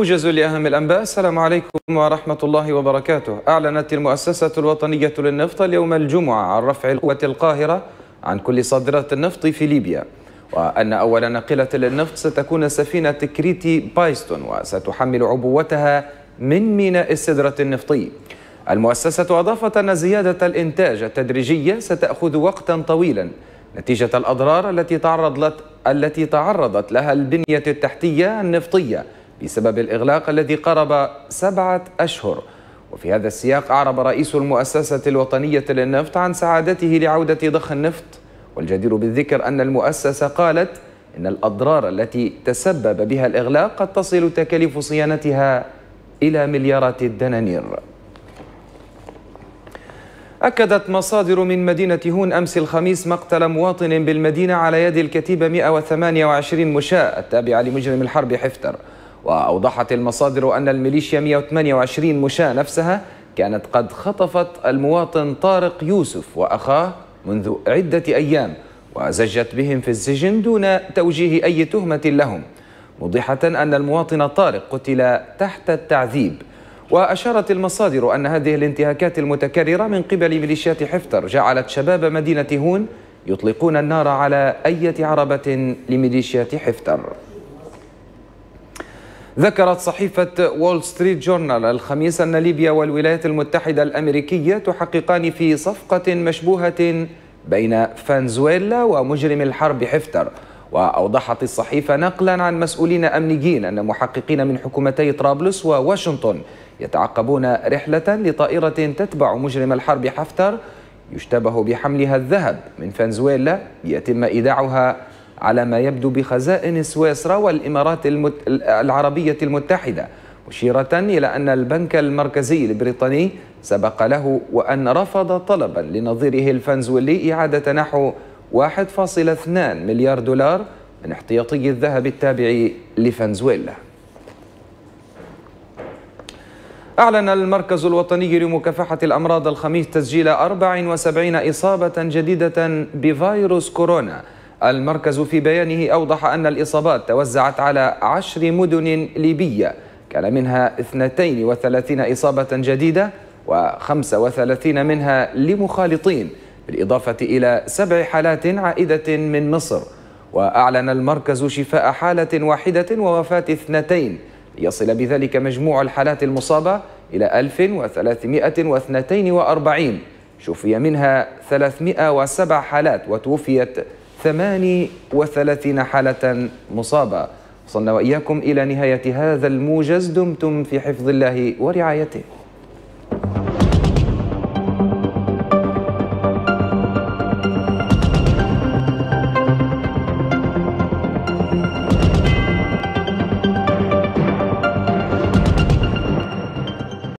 موجز لأهم الأنباء السلام عليكم ورحمة الله وبركاته أعلنت المؤسسة الوطنية للنفط اليوم الجمعة عن رفع قوة القاهرة عن كل صادرات النفط في ليبيا وأن أول ناقلة للنفط ستكون سفينة كريتي بايستون وستحمل عبوتها من ميناء السدرة النفطي المؤسسة أضافت أن زيادة الإنتاج التدريجية ستأخذ وقتا طويلا نتيجة الأضرار التي تعرضت التي تعرضت لها البنية التحتية النفطية بسبب الإغلاق الذي قرب سبعة أشهر وفي هذا السياق أعرب رئيس المؤسسة الوطنية للنفط عن سعادته لعودة ضخ النفط والجدير بالذكر أن المؤسسة قالت إن الأضرار التي تسبب بها الإغلاق قد تصل تكاليف صيانتها إلى مليارات الدنانير أكدت مصادر من مدينة هون أمس الخميس مقتل مواطن بالمدينة على يد الكتيبة 128 مشاة التابعة لمجرم الحرب حفتر وأوضحت المصادر أن الميليشيا 128 مشاة نفسها كانت قد خطفت المواطن طارق يوسف وأخاه منذ عدة أيام وزجت بهم في السجن دون توجيه أي تهمة لهم موضحة أن المواطن طارق قتل تحت التعذيب وأشارت المصادر أن هذه الانتهاكات المتكررة من قبل ميليشيات حفتر جعلت شباب مدينة هون يطلقون النار على أي عربة لميليشيات حفتر ذكرت صحيفة وول ستريت جورنال الخميس أن ليبيا والولايات المتحدة الأمريكية تحققان في صفقة مشبوهة بين فنزويلا ومجرم الحرب حفتر وأوضحت الصحيفة نقلا عن مسؤولين أمنيين أن محققين من حكومتي طرابلس وواشنطن يتعقبون رحلة لطائرة تتبع مجرم الحرب حفتر يشتبه بحملها الذهب من فنزويلا ليتم إيداعها على ما يبدو بخزائن سويسرا والإمارات المت... العربية المتحدة مشيرة إلى أن البنك المركزي البريطاني سبق له وأن رفض طلبا لنظيره الفنزويلي إعادة نحو 1.2 مليار دولار من احتياطي الذهب التابع لفنزويلا أعلن المركز الوطني لمكافحة الأمراض الخميس تسجيل 74 إصابة جديدة بفيروس كورونا المركز في بيانه أوضح أن الإصابات توزعت على عشر مدن ليبية كان منها 32 إصابة جديدة و35 منها لمخالطين بالإضافة إلى سبع حالات عائدة من مصر وأعلن المركز شفاء حالة واحدة ووفاة اثنتين ليصل بذلك مجموع الحالات المصابة إلى 1342 شفي منها 307 حالات وتوفيت 38 حالة مصابة وصلنا وإياكم إلى نهاية هذا الموجز دمتم في حفظ الله ورعايته